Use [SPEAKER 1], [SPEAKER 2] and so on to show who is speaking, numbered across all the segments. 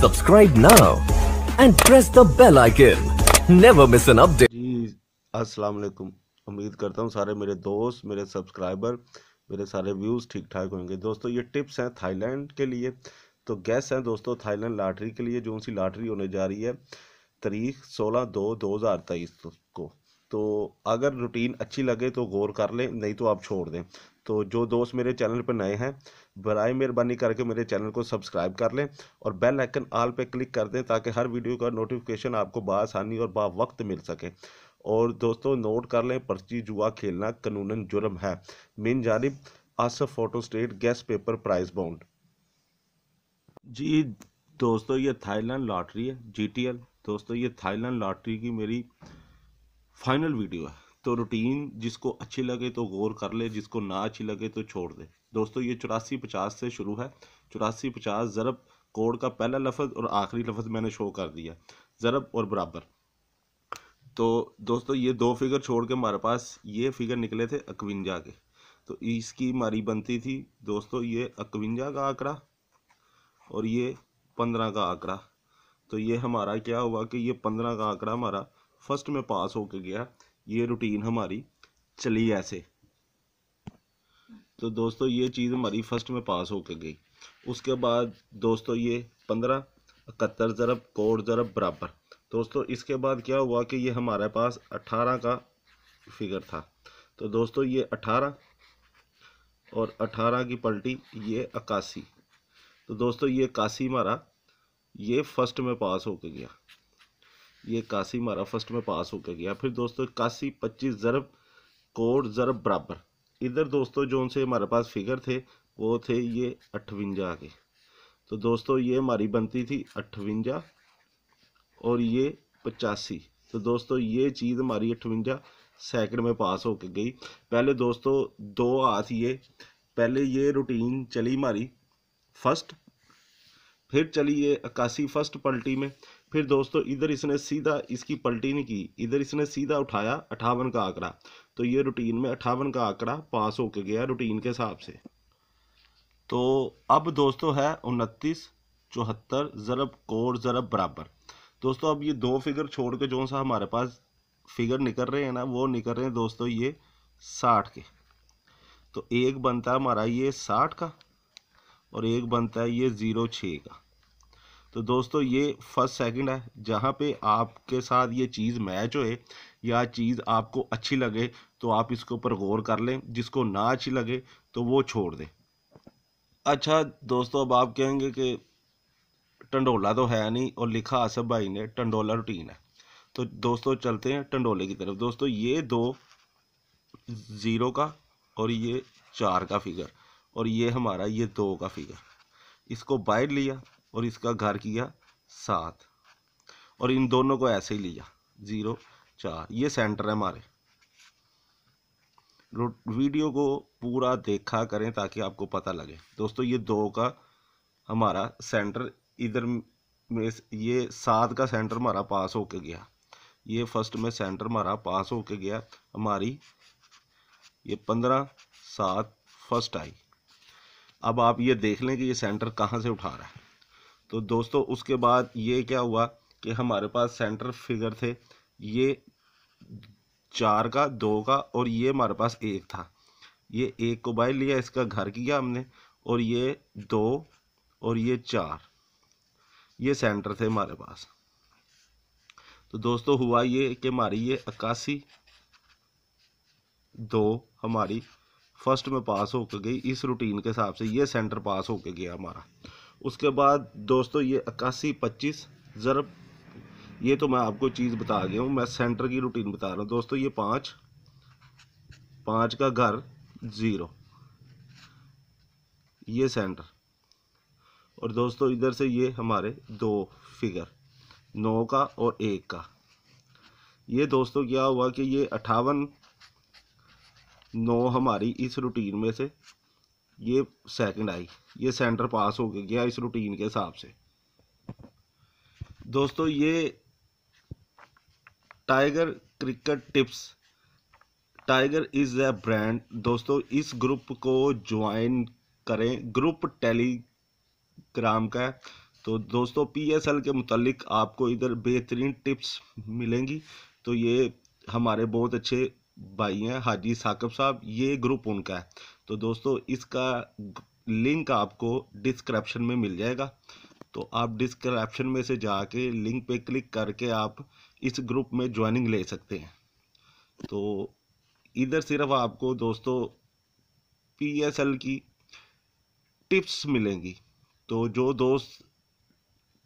[SPEAKER 1] Subscribe now and press the bell icon. Never miss an update. अस्सलाम वालेकुम उम्मीद करता हूँ सारे मेरे दोस्त मेरे सब्सक्राइबर मेरे सारे व्यूज़ ठीक ठाक होंगे दोस्तों ये टिप्स हैं थाईलैंड के लिए तो गैस हैं दोस्तों थाईलैंड लॉटरी के लिए जो सी लॉटरी होने जा रही है तारीख सोलह दो दो हज़ार तेईस को तो अगर रूटीन अच्छी लगे तो गौर कर लें नहीं तो आप छोड़ दें तो जो दोस्त मेरे चैनल पर नए हैं बर मेहरबानी करके मेरे चैनल को सब्सक्राइब कर लें और बेल आइकन आल पे क्लिक कर दें ताकि हर वीडियो का नोटिफिकेशन आपको बसानी और बा वक्त मिल सके और दोस्तों नोट कर लें पर्ची जुआ खेलना कानून जुर्म है मेन जानब Asaf photostat gas paper prize bond जी दोस्तों ये थाईलैंड लॉटरी है जी दोस्तों ये थाईलैंड लॉटरी की मेरी फाइनल वीडियो है तो रूटीन जिसको अच्छी लगे तो गौर कर ले जिसको ना अच्छी लगे तो छोड़ दे दोस्तों ये चौरासी पचास से शुरू है चौरासी पचास ज़रब कोड का पहला लफज और आखिरी लफज मैंने शो कर दिया ज़रब और बराबर तो दोस्तों ये दो फिगर छोड़ के हमारे पास ये फिगर निकले थे अकवंजा के तो इसकी हमारी बनती थी दोस्तों ये अकवंजा का आंकड़ा और ये पंद्रह का आंकड़ा तो ये हमारा क्या हुआ कि ये पंद्रह का आंकड़ा हमारा फर्स्ट में पास होके गया ये रूटीन हमारी चली ऐसे तो दोस्तों ये चीज़ हमारी फर्स्ट में पास होके गई उसके बाद दोस्तों ये पंद्रह इकहत्तर ज़रब कोड ज़रब बराबर दोस्तों इसके बाद क्या हुआ कि ये हमारे पास अट्ठारह का फिगर था तो दोस्तों ये अट्ठारह और अट्ठारह की पलटी ये अक्सी तो दोस्तों ये इक्यासी हमारा ये फर्स्ट में पास होके गया ये कासी मारा फर्स्ट में पास होकर गया फिर दोस्तों कासी पच्चीस ज़रब कोड ज़रब बराबर इधर दोस्तों जो उनसे हमारे पास फिगर थे वो थे ये अठवंजा के तो दोस्तों ये हमारी बनती थी अठवंजा और ये पचासी तो दोस्तों ये चीज़ हमारी अठवंजा सेकंड में पास होकर गई पहले दोस्तों दो हाथ ये पहले ये रूटीन चली हमारी फर्स्ट फिर चली ये अक्सी फर्स्ट पलटी में फिर दोस्तों इधर इसने सीधा इसकी पलटी नहीं की इधर इसने सीधा उठाया अठावन का आंकड़ा तो ये रूटीन में अठावन का आंकड़ा पास होके गया रूटीन के हिसाब से तो अब दोस्तों है उनतीस चौहत्तर ज़रब कोर ज़रब बराबर दोस्तों अब ये दो फिगर छोड़ के जो सा हमारे पास फिगर निकल रहे हैं ना वो निकल रहे हैं दोस्तों ये साठ के तो एक बनता है हमारा ये साठ का और एक बनता है ये ज़ीरो छः का तो दोस्तों ये फर्स्ट सेकंड है जहाँ पे आपके साथ ये चीज़ मैच होए या चीज़ आपको अच्छी लगे तो आप इसके ऊपर गौर कर लें जिसको ना अच्छी लगे तो वो छोड़ दें अच्छा दोस्तों अब आप कहेंगे कि टंडोला तो है नहीं और लिखा आसफ भाई ने टंडोला रूटीन है तो दोस्तों चलते हैं टंडोले की तरफ दोस्तों ये दो ज़ीरो का और ये चार का फिगर और ये हमारा ये दो का फिगर इसको बाइड लिया और इसका घर किया सात और इन दोनों को ऐसे ही लिया ज़ीरो चार ये सेंटर है हमारे वीडियो को पूरा देखा करें ताकि आपको पता लगे दोस्तों ये दो का हमारा सेंटर इधर में ये सात का सेंटर हमारा पास होके गया ये फर्स्ट में सेंटर हमारा पास होके गया हमारी ये पंद्रह सात फर्स्ट आई अब आप ये देख लें कि ये सेंटर कहाँ से उठा रहा है तो दोस्तों उसके बाद ये क्या हुआ कि हमारे पास सेंटर फिगर थे ये चार का दो का और ये हमारे पास एक था ये एक को बाहर लिया इसका घर किया हमने और ये दो और ये चार ये सेंटर थे हमारे पास तो दोस्तों हुआ ये कि हमारी ये इक्यासी दो हमारी फर्स्ट में पास होकर गई इस रूटीन के हिसाब से ये सेंटर पास होकर गया हमारा उसके बाद दोस्तों ये इक्यासी पच्चीस ज़रब ये तो मैं आपको चीज़ बता गया हूँ मैं सेंटर की रूटीन बता रहा हूँ दोस्तों ये पाँच पाँच का घर ज़ीरो ये सेंटर और दोस्तों इधर से ये हमारे दो फिगर नौ का और एक का ये दोस्तों क्या हुआ कि ये अट्ठावन नौ हमारी इस रूटीन में से ये सेकंड आई ये सेंटर पास हो गया इस रूटीन के हिसाब से दोस्तों ये tiger cricket tips tiger is a brand दोस्तों इस ग्रुप को ज्वाइन करें ग्रुप टेलीग्राम का तो दोस्तों पीएसएल के मुतलिक आपको इधर बेहतरीन टिप्स मिलेंगी तो ये हमारे बहुत अच्छे भाई हैं हाजी साकब साहब ये ग्रुप उनका है तो दोस्तों इसका लिंक आपको डिस्क्रिप्शन में मिल जाएगा तो आप डिस्क्रिप्शन में से जाके लिंक पे क्लिक करके आप इस ग्रुप में ज्वाइनिंग ले सकते हैं तो इधर सिर्फ आपको दोस्तों पीएसएल की टिप्स मिलेंगी तो जो दोस्त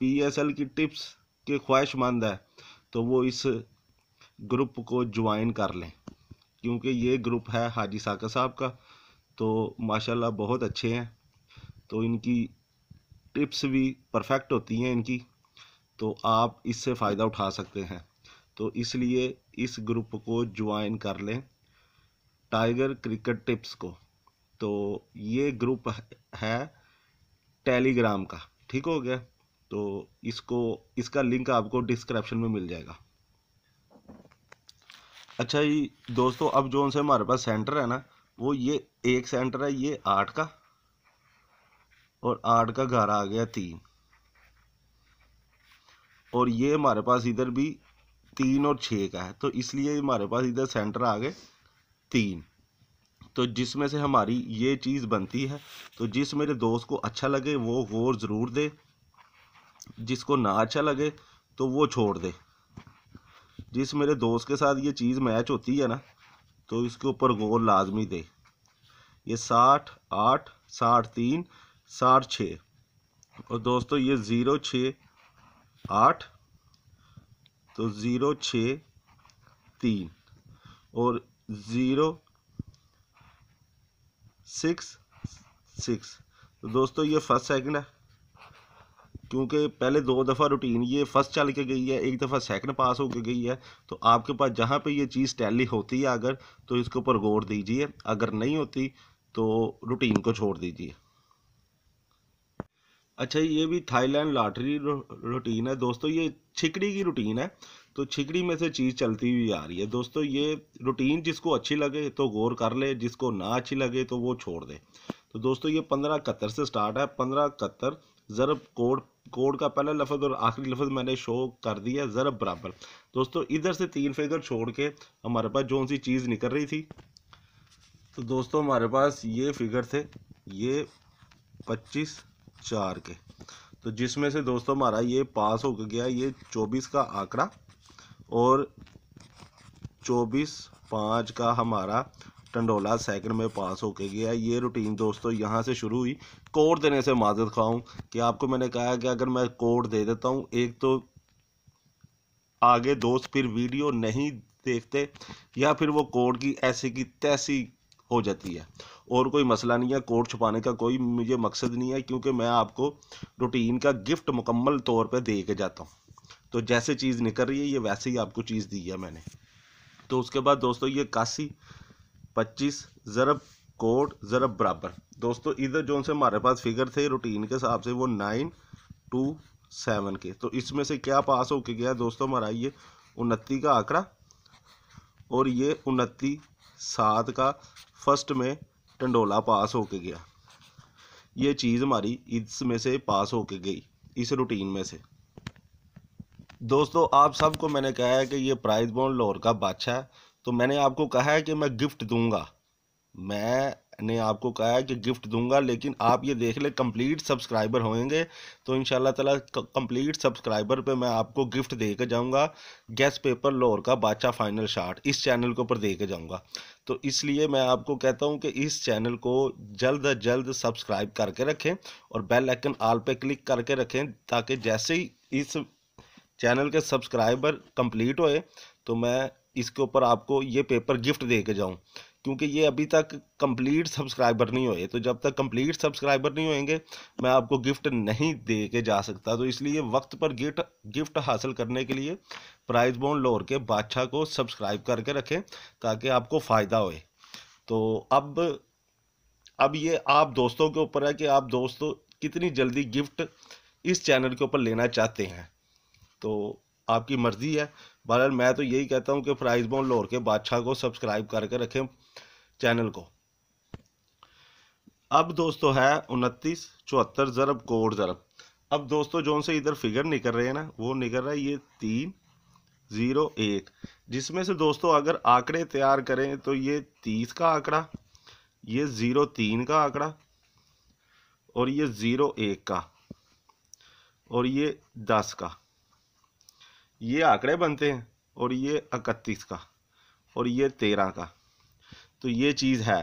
[SPEAKER 1] पीएसएल की टिप्स के ख्वाहिशमंद है तो वो इस ग्रुप को ज्वाइन कर लें क्योंकि ये ग्रुप है हाजी साका साहब का तो माशाल्लाह बहुत अच्छे हैं तो इनकी टिप्स भी परफेक्ट होती हैं इनकी तो आप इससे फ़ायदा उठा सकते हैं तो इसलिए इस ग्रुप को ज्वाइन कर लें टाइगर क्रिकेट टिप्स को तो ये ग्रुप है टेलीग्राम का ठीक हो गया तो इसको इसका लिंक आपको डिस्क्रिप्शन में मिल जाएगा अच्छा जी दोस्तों अब जो उनसे हमारे पास सेंटर है ना वो ये एक सेंटर है ये आठ का और आठ का घर आ गया तीन और ये हमारे पास इधर भी तीन और छः का है तो इसलिए हमारे पास इधर सेंटर आ गए तीन तो जिसमें से हमारी ये चीज़ बनती है तो जिस मेरे दोस्त को अच्छा लगे वो गौर ज़रूर दे जिसको ना अच्छा लगे तो वो छोड़ दे जिस मेरे दोस्त के साथ ये चीज़ मैच होती है ना तो इसके ऊपर गोल लाजमी दे ये साठ आठ साठ तीन साठ छः और दोस्तों ये ज़ीरो छः आठ तो ज़ीरो छः तीन और ज़ीरो सिक्स सिक्स तो दोस्तों ये फर्स्ट सेकंड है क्योंकि पहले दो दफ़ा रूटीन ये फर्स्ट चल के गई है एक दफ़ा सेकंड पास होकर गई है तो आपके पास जहाँ पे ये चीज़ टैली होती है अगर तो इसके ऊपर गौर दीजिए अगर नहीं होती तो रूटीन को छोड़ दीजिए अच्छा ये भी थाईलैंड लॉटरी रूटीन है दोस्तों ये छिकड़ी की रूटीन है तो छिकड़ी में से चीज़ चलती हुई आ रही है दोस्तों ये रूटीन जिसको अच्छी लगे तो गौर कर ले जिसको ना अच्छी लगे तो वो छोड़ दे तो दोस्तों ये पंद्रह इकहत्तर से स्टार्ट है पंद्रह इकहत्तर ज़रब कोड कोड का पहला लफ्ज़ और आखिरी लफ्ज़ मैंने शो कर दिया ज़रब बराबर दोस्तों इधर से तीन फिगर छोड़ के हमारे पास जो सी चीज़ निकल रही थी तो दोस्तों हमारे पास ये फिगर थे ये पच्चीस चार के तो जिसमें से दोस्तों हमारा ये पास हो गया ये चौबीस का आंकड़ा और चौबीस पाँच का हमारा टंडोला सेकंड में पास होके गया ये रूटीन दोस्तों यहाँ से शुरू हुई कोड देने से माजत खाऊँ कि आपको मैंने कहा कि अगर मैं कोड दे देता हूँ एक तो आगे दोस्त फिर वीडियो नहीं देखते या फिर वो कोड की ऐसी की तैसी हो जाती है और कोई मसला नहीं है कोड छुपाने का कोई मुझे मकसद नहीं है क्योंकि मैं आपको रूटीन का गिफ्ट मुकम्मल तौर पर दे के जाता हूँ तो जैसे चीज़ निकल रही है ये वैसे ही आपको चीज़ दी है मैंने तो उसके बाद दोस्तों ये काशी पच्चीस ज़रब कोट ज़रब बराबर दोस्तों इधर जो से हमारे पास फिगर थे रूटीन के हिसाब से वो नाइन टू सेवन के तो इसमें से क्या पास होके गया दोस्तों हमारा ये उनती का आंकड़ा और ये उनती सात का फर्स्ट में टंडोला पास होके गया ये चीज़ हमारी इसमें से पास होके गई इस रूटीन में से दोस्तों आप सबको मैंने कहा है कि ये प्राइज बॉन्ड लाहौर का बादशाह है तो मैंने आपको कहा है कि मैं गिफ्ट दूंगा मैंने आपको कहा है कि गिफ्ट दूंगा लेकिन आप ये देख ले कंप्लीट सब्सक्राइबर होंगे तो इन ताला कंप्लीट सब्सक्राइबर पे मैं आपको गिफ्ट दे के जाऊँगा गैस पेपर लोर का बादशाह फाइनल शार्ट इस चैनल के ऊपर दे के जाऊँगा तो इसलिए मैं आपको कहता हूँ कि इस चैनल को जल्द अज जल्द सब्सक्राइब करके रखें और बेल आइकन आल पर क्लिक करके रखें ताकि जैसे ही इस चैनल के सब्सक्राइबर कंप्लीट होए तो मैं इसके ऊपर आपको ये पेपर गिफ्ट दे के जाऊँ क्योंकि ये अभी तक कंप्लीट सब्सक्राइबर नहीं हुए तो जब तक कंप्लीट सब्सक्राइबर नहीं होएंगे मैं आपको गिफ्ट नहीं दे के जा सकता तो इसलिए वक्त पर गिफ्ट गिफ्ट हासिल करने के लिए प्राइज बोन लोर के बादशाह को सब्सक्राइब करके रखें ताकि आपको फ़ायदा होए तो अब अब ये आप दोस्तों के ऊपर है कि आप दोस्तों कितनी जल्दी गिफ्ट इस चैनल के ऊपर लेना चाहते हैं तो आपकी मर्ज़ी है बहरहाल मैं तो यही कहता हूँ कि फ्राइज बॉन्ड लाहौर के बादशाह को सब्सक्राइब करके रखें चैनल को अब दोस्तों है उनतीस चौहत्तर ज़रब कोड ज़रब अब दोस्तों जो उनसे इधर फिगर निकल रहे हैं ना वो निकल रहा है ये तीन ज़ीरो एक जिसमें से दोस्तों अगर आंकड़े तैयार करें तो ये तीस का आंकड़ा ये ज़ीरो तीन का आंकड़ा और ये ज़ीरो एक का और ये दस का ये आंकड़े बनते हैं और ये इकतीस का और ये तेरह का तो ये चीज़ है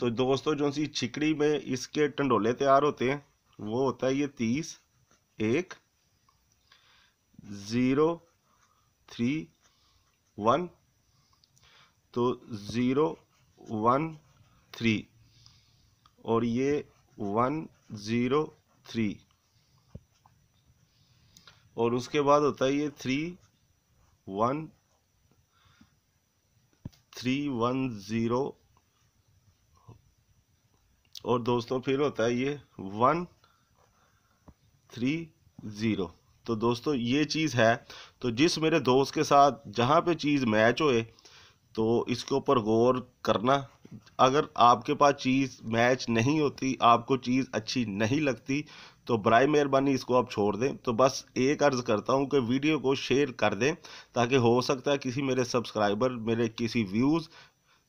[SPEAKER 1] तो दोस्तों जो सी छिकड़ी में इसके टंडोले तैयार होते हैं वो होता है ये तीस एक ज़ीरो थ्री वन तो ज़ीरो वन थ्री और ये वन ज़ीरो थ्री और उसके बाद होता है ये three one three one zero और दोस्तों फिर होता है ये वन थ्री ज़ीरो तो दोस्तों ये चीज़ है तो जिस मेरे दोस्त के साथ जहाँ पे चीज़ मैच होए तो इसके ऊपर गौर करना अगर आपके पास चीज़ मैच नहीं होती आपको चीज़ अच्छी नहीं लगती तो बर मेहरबानी इसको आप छोड़ दें तो बस एक अर्ज़ करता हूं कि वीडियो को शेयर कर दें ताकि हो सकता है किसी मेरे सब्सक्राइबर मेरे किसी व्यूज़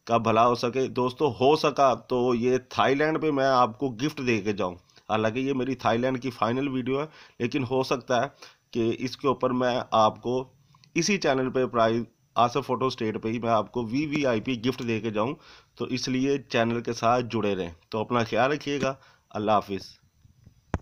[SPEAKER 1] का भला हो सके दोस्तों हो सका तो ये थाईलैंड पे मैं आपको गिफ्ट दे के जाऊँ हालांकि ये मेरी थाईलैंड की फ़ाइनल वीडियो है लेकिन हो सकता है कि इसके ऊपर मैं आपको इसी चैनल पर प्राइज आसफ फोटो स्टेट पे ही मैं आपको V V I P gift दे के जाऊँ तो इसलिए चैनल के साथ जुड़े रहें तो अपना ख्याल रखिएगा अल्लाह हाफिज़